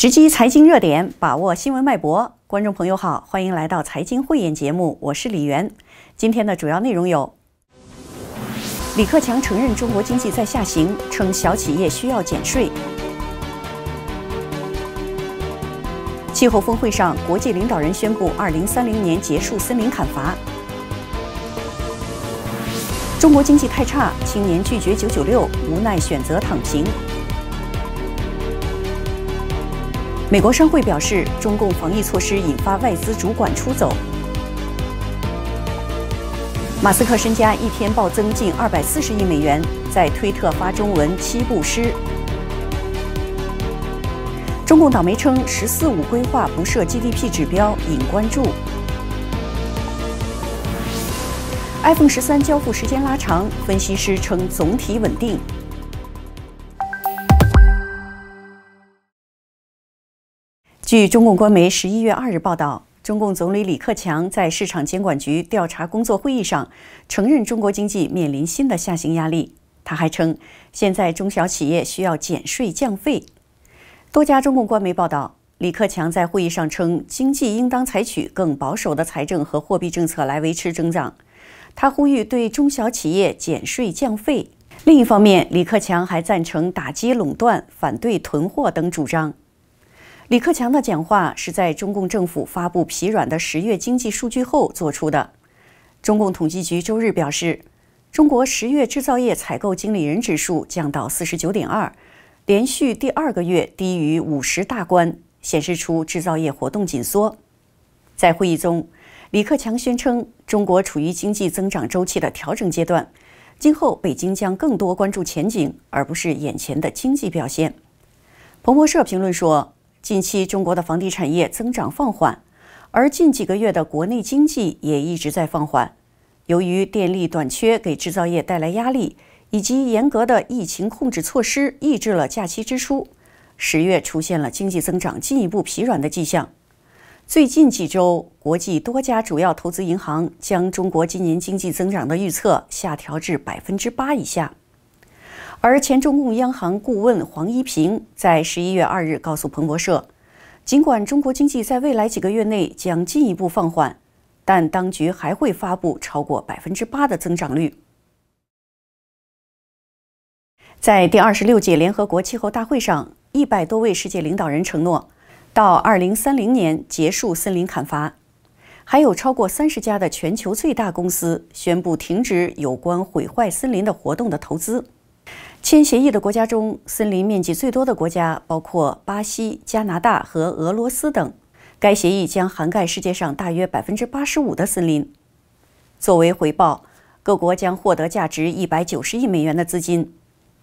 直击财经热点，把握新闻脉搏。观众朋友好，欢迎来到《财经慧眼》节目，我是李媛。今天的主要内容有：李克强承认中国经济在下行，称小企业需要减税；气候峰会上，国际领导人宣布二零三零年结束森林砍伐；中国经济太差，青年拒绝九九六，无奈选择躺平。美国商会表示，中共防疫措施引发外资主管出走。马斯克身家一天暴增近二百四十亿美元，在推特发中文七步诗。中共党媒称“十四五”规划不设 GDP 指标，引关注。iPhone 十三交付时间拉长，分析师称总体稳定。据中共官媒十一月二日报道，中共总理李克强在市场监管局调查工作会议上承认中国经济面临新的下行压力。他还称，现在中小企业需要减税降费。多家中共官媒报道，李克强在会议上称，经济应当采取更保守的财政和货币政策来维持增长。他呼吁对中小企业减税降费。另一方面，李克强还赞成打击垄断、反对囤货等主张。李克强的讲话是在中共政府发布疲软的十月经济数据后做出的。中共统计局周日表示，中国十月制造业采购经理人指数降到四十九点二，连续第二个月低于五十大关，显示出制造业活动紧缩。在会议中，李克强宣称，中国处于经济增长周期的调整阶段，今后北京将更多关注前景，而不是眼前的经济表现。彭博社评论说。近期中国的房地产业增长放缓，而近几个月的国内经济也一直在放缓。由于电力短缺给制造业带来压力，以及严格的疫情控制措施抑制了假期支出，十月出现了经济增长进一步疲软的迹象。最近几周，国际多家主要投资银行将中国今年经济增长的预测下调至百分之八以下。而前中共央行顾问黄一平在十一月二日告诉彭博社，尽管中国经济在未来几个月内将进一步放缓，但当局还会发布超过百分之八的增长率。在第二十六届联合国气候大会上，一百多位世界领导人承诺，到二零三零年结束森林砍伐。还有超过三十家的全球最大公司宣布停止有关毁坏森林的活动的投资。签协议的国家中，森林面积最多的国家包括巴西、加拿大和俄罗斯等。该协议将涵盖世界上大约百分之八十五的森林。作为回报，各国将获得价值一百九十亿美元的资金。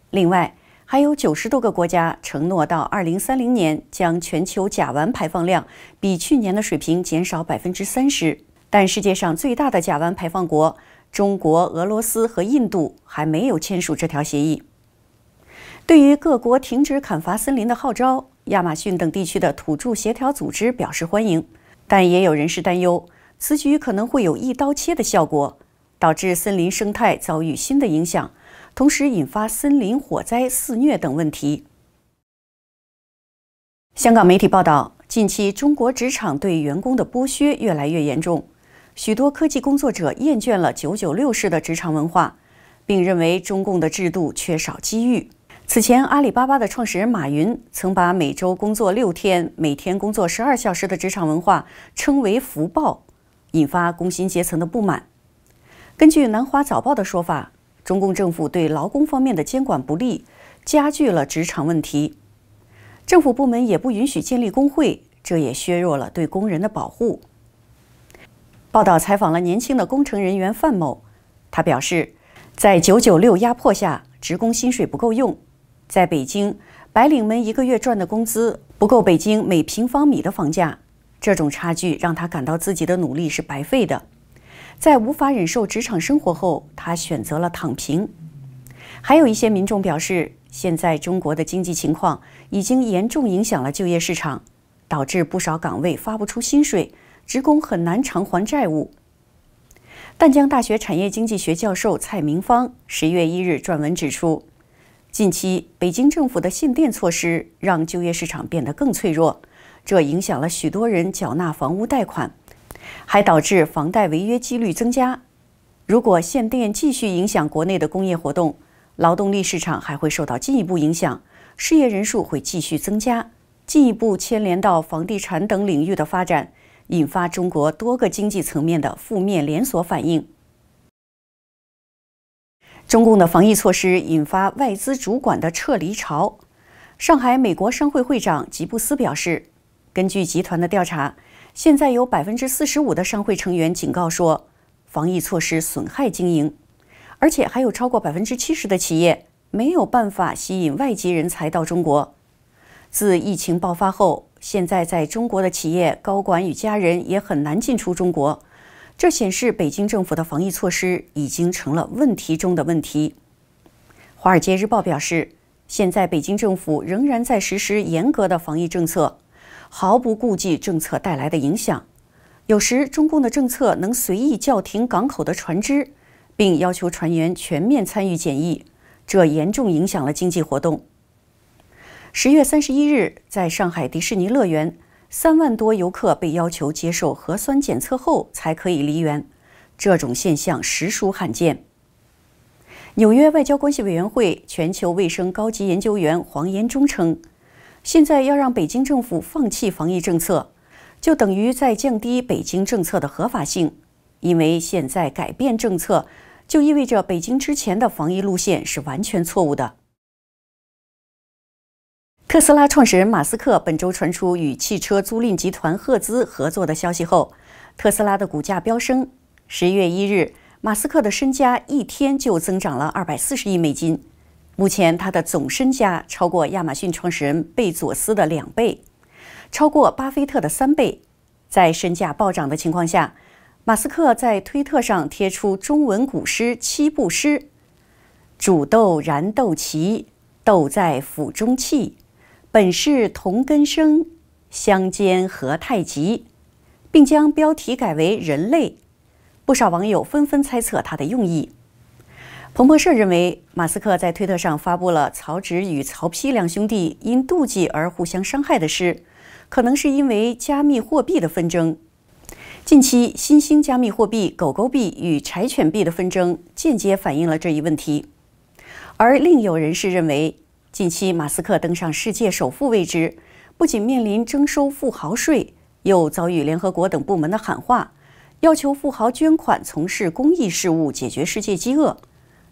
另外，还有九十多个国家承诺到二零三零年将全球甲烷排放量比去年的水平减少百分之三十。但世界上最大的甲烷排放国——中国、俄罗斯和印度——还没有签署这条协议。对于各国停止砍伐森林的号召，亚马逊等地区的土著协调组织表示欢迎，但也有人士担忧此举可能会有一刀切的效果，导致森林生态遭遇新的影响，同时引发森林火灾肆虐等问题。香港媒体报道，近期中国职场对员工的剥削越来越严重，许多科技工作者厌倦了“九九六”式的职场文化，并认为中共的制度缺少机遇。此前，阿里巴巴的创始人马云曾把每周工作六天、每天工作十二小时的职场文化称为“福报”，引发工薪阶层的不满。根据《南华早报》的说法，中共政府对劳工方面的监管不力，加剧了职场问题。政府部门也不允许建立工会，这也削弱了对工人的保护。报道采访了年轻的工程人员范某，他表示，在 “996” 压迫下，职工薪水不够用。在北京，白领们一个月赚的工资不够北京每平方米的房价，这种差距让他感到自己的努力是白费的。在无法忍受职场生活后，他选择了躺平。还有一些民众表示，现在中国的经济情况已经严重影响了就业市场，导致不少岗位发不出薪水，职工很难偿还债务。淡江大学产业经济学教授蔡明芳十月一日撰文指出。近期，北京政府的限电措施让就业市场变得更脆弱，这影响了许多人缴纳房屋贷款，还导致房贷违约几率增加。如果限电继续影响国内的工业活动，劳动力市场还会受到进一步影响，失业人数会继续增加，进一步牵连到房地产等领域的发展，引发中国多个经济层面的负面连锁反应。中共的防疫措施引发外资主管的撤离潮。上海美国商会会长吉布斯表示，根据集团的调查，现在有百分之四十五的商会成员警告说，防疫措施损害经营，而且还有超过百分之七十的企业没有办法吸引外籍人才到中国。自疫情爆发后，现在在中国的企业高管与家人也很难进出中国。这显示北京政府的防疫措施已经成了问题中的问题。《华尔街日报》表示，现在北京政府仍然在实施严格的防疫政策，毫不顾忌政策带来的影响。有时，中共的政策能随意叫停港口的船只，并要求船员全面参与检疫，这严重影响了经济活动。十月三十一日，在上海迪士尼乐园。三万多游客被要求接受核酸检测后才可以离园，这种现象实属罕见。纽约外交关系委员会全球卫生高级研究员黄延忠称：“现在要让北京政府放弃防疫政策，就等于在降低北京政策的合法性，因为现在改变政策就意味着北京之前的防疫路线是完全错误的。”特斯拉创始人马斯克本周传出与汽车租赁集团赫兹合作的消息后，特斯拉的股价飙升。十一月一日，马斯克的身家一天就增长了二百四十亿美金。目前他的总身家超过亚马逊创始人贝佐斯的两倍，超过巴菲特的三倍。在身价暴涨的情况下，马斯克在推特上贴出中文古诗《七步诗》：“煮豆燃豆萁，豆在釜中泣。”本是同根生，相煎何太急，并将标题改为“人类”。不少网友纷纷猜测他的用意。彭博社认为，马斯克在推特上发布了曹植与曹丕两兄弟因妒忌而互相伤害的诗，可能是因为加密货币的纷争。近期新兴加密货币狗狗币与柴犬币的纷争，间接反映了这一问题。而另有人士认为。近期，马斯克登上世界首富位置，不仅面临征收富豪税，又遭遇联合国等部门的喊话，要求富豪捐款从事公益事务，解决世界饥饿。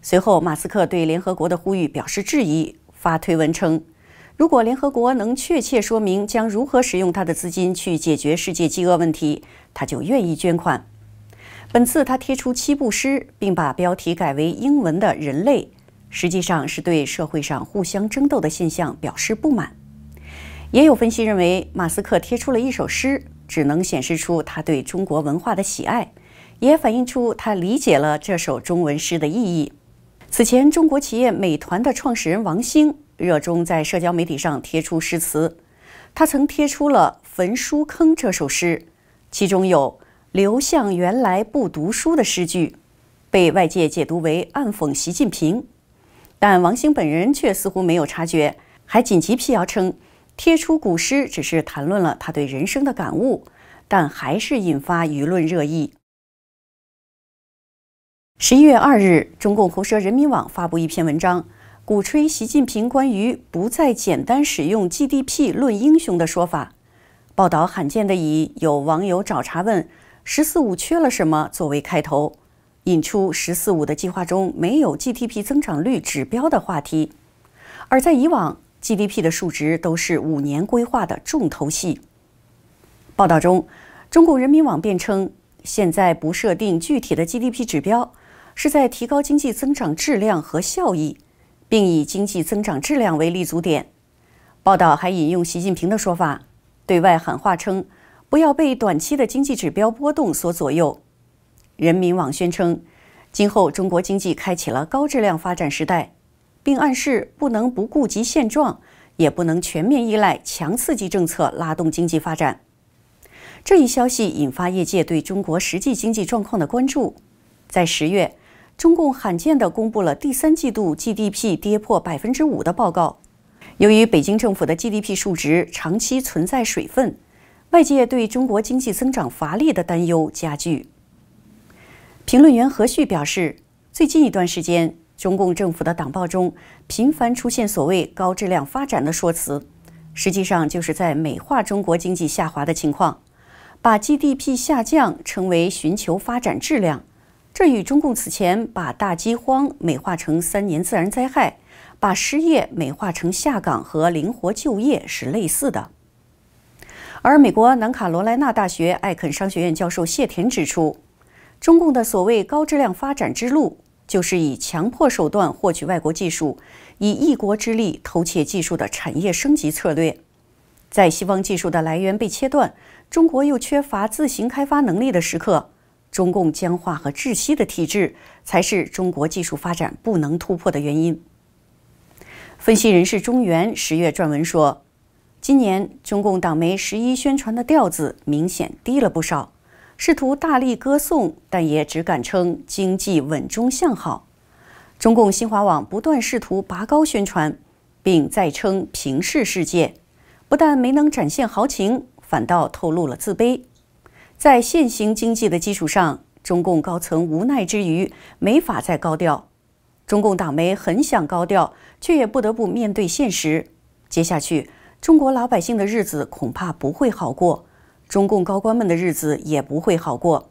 随后，马斯克对联合国的呼吁表示质疑，发推文称：“如果联合国能确切说明将如何使用他的资金去解决世界饥饿问题，他就愿意捐款。”本次他贴出七步诗，并把标题改为英文的“人类”。实际上是对社会上互相争斗的现象表示不满。也有分析认为，马斯克贴出了一首诗，只能显示出他对中国文化的喜爱，也反映出他理解了这首中文诗的意义。此前，中国企业美团的创始人王兴热衷在社交媒体上贴出诗词，他曾贴出了《焚书坑》这首诗，其中有“刘向原来不读书”的诗句，被外界解读为暗讽习近平。但王兴本人却似乎没有察觉，还紧急辟谣称，贴出古诗只是谈论了他对人生的感悟，但还是引发舆论热议。十一月二日，中共喉舌人民网发布一篇文章，鼓吹习近平关于不再简单使用 GDP 论英雄的说法。报道罕见的以“有网友找茬问十四五缺了什么”作为开头。引出“十四五”的计划中没有 GDP 增长率指标的话题，而在以往 GDP 的数值都是五年规划的重头戏。报道中，中共人民网辩称，现在不设定具体的 GDP 指标，是在提高经济增长质量和效益，并以经济增长质量为立足点。报道还引用习近平的说法，对外喊话称：“不要被短期的经济指标波动所左右。”人民网宣称，今后中国经济开启了高质量发展时代，并暗示不能不顾及现状，也不能全面依赖强刺激政策拉动经济发展。这一消息引发业界对中国实际经济状况的关注。在十月，中共罕见地公布了第三季度 GDP 跌破百分之五的报告。由于北京政府的 GDP 数值长期存在水分，外界对中国经济增长乏力的担忧加剧。评论员何旭表示，最近一段时间，中共政府的党报中频繁出现所谓“高质量发展”的说辞，实际上就是在美化中国经济下滑的情况，把 GDP 下降称为寻求发展质量。这与中共此前把大饥荒美化成三年自然灾害，把失业美化成下岗和灵活就业是类似的。而美国南卡罗来纳大学艾肯商学院教授谢田指出。中共的所谓高质量发展之路，就是以强迫手段获取外国技术，以一国之力偷窃技术的产业升级策略。在西方技术的来源被切断，中国又缺乏自行开发能力的时刻，中共僵化和窒息的体制才是中国技术发展不能突破的原因。分析人士中原十月撰文说，今年中共党媒十一宣传的调子明显低了不少。试图大力歌颂，但也只敢称经济稳中向好。中共新华网不断试图拔高宣传，并再称平视世界，不但没能展现豪情，反倒透露了自卑。在现行经济的基础上，中共高层无奈之余，没法再高调。中共党媒很想高调，却也不得不面对现实。接下去，中国老百姓的日子恐怕不会好过。中共高官们的日子也不会好过。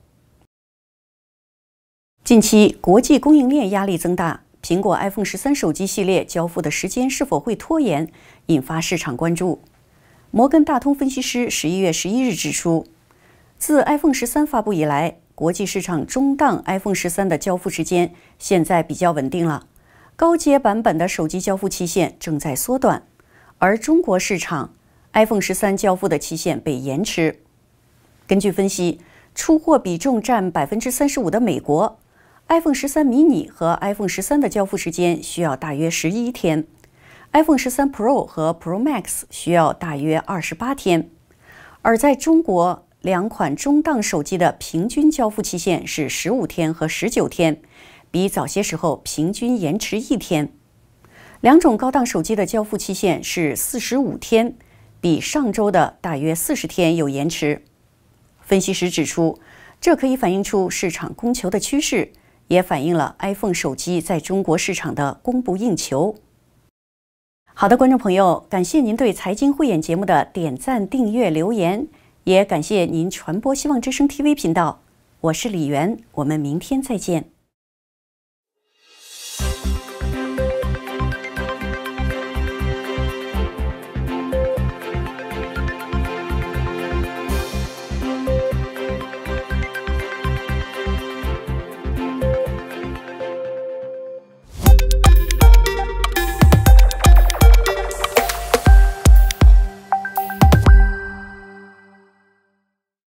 近期国际供应链压力增大，苹果 iPhone 十三手机系列交付的时间是否会拖延，引发市场关注？摩根大通分析师十一月十一日指出，自 iPhone 十三发布以来，国际市场中档 iPhone 十三的交付时间现在比较稳定了，高阶版本的手机交付期限正在缩短，而中国市场 iPhone 十三交付的期限被延迟。根据分析，出货比重占百分之三十五的美国，iPhone 十三迷你和 iPhone 十三的交付时间需要大约十一天，iPhone 十三 Pro 和 Pro Max 需要大约二十八天。而在中国，两款中档手机的平均交付期限是十五天和十九天，比早些时候平均延迟一天。两种高档手机的交付期限是四十五天，比上周的大约四十天有延迟。分析师指出，这可以反映出市场供求的趋势，也反映了 iPhone 手机在中国市场的供不应求。好的，观众朋友，感谢您对《财经慧眼》节目的点赞、订阅、留言，也感谢您传播希望之声 TV 频道。我是李媛，我们明天再见。